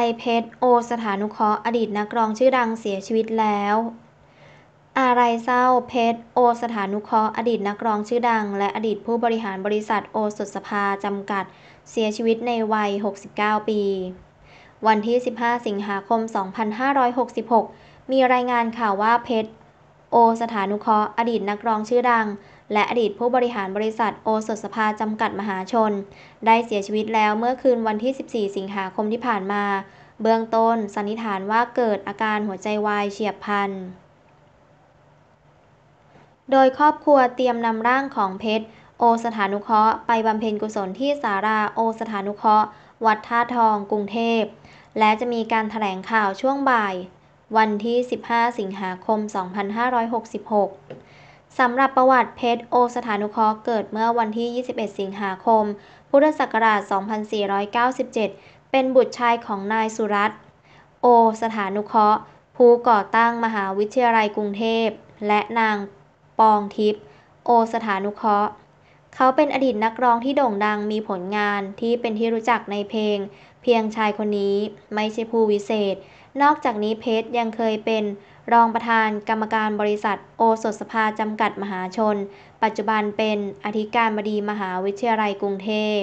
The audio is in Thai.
ไเพชรโอสถานุเคราะห์อดีต นักร้องชื่อดังเสียชีวิตแล้ว อะไรเศร้าเพชรโอสถานุเคราะห์อดีต นักร้องชื่อดัง และอดีตผู้บริหารบริษัท โอสดสภาจำกัดเสียชีวิตในวัย 69 ปี วันที่ 15 สิงหาคม 2566 มีรายงานข่าวว่าเพชรโอสถานุเคราะห์อดีตนักร้องชื่อดังและอดีตผู้บริหารบริษัทโอสถสภาจำกัดมหาชน ได้เสียชีวิตแล้วเมื่อคืนวันที่ 14 สิงหาคมที่ผ่านมา เบื้องต้นสันนิษฐานว่าเกิดอาการหัวใจวายเฉียบพลัน โดยครอบครัวเตรียมนำร่างของเพชร โอสถานุเคราะห์ไปบำเพ็ญกุศลที่สาราโอสถานุเคราะห์วัดท่าทอง กรุงเทพ และจะมีการถแถลงข่าวช่วงบ่าย วันที่ 15 สิงหาคม 2566สำหรับประวัติเพชร โอสถานุเคราะห์เกิดเมื่อวันที่ 21 สิงหาคม พุทธศักราช 2497 เป็นบุตรชายของนายสุรัตน์โอสถานุเคราะห์ ผู้ก่อตั้งมหาวิทยาลัยกรุงเทพ และนางปองทิพย์โอสถานุเคราะห์เขาเป็นอดีตนักร้องที่โด่งดังมีผลงานที่เป็นที่รู้จักในเพลง เพียงชายคนนี้ไม่ใช่ผู้วิเศษ นอกจากนี้เพชรยังเคยเป็นรองประธานกรรมการบริษัทโอสถสภาจำกัดมหาชน ปัจจุบันเป็นอธิการบดีมหาวิทยาลัยกรุงเทพ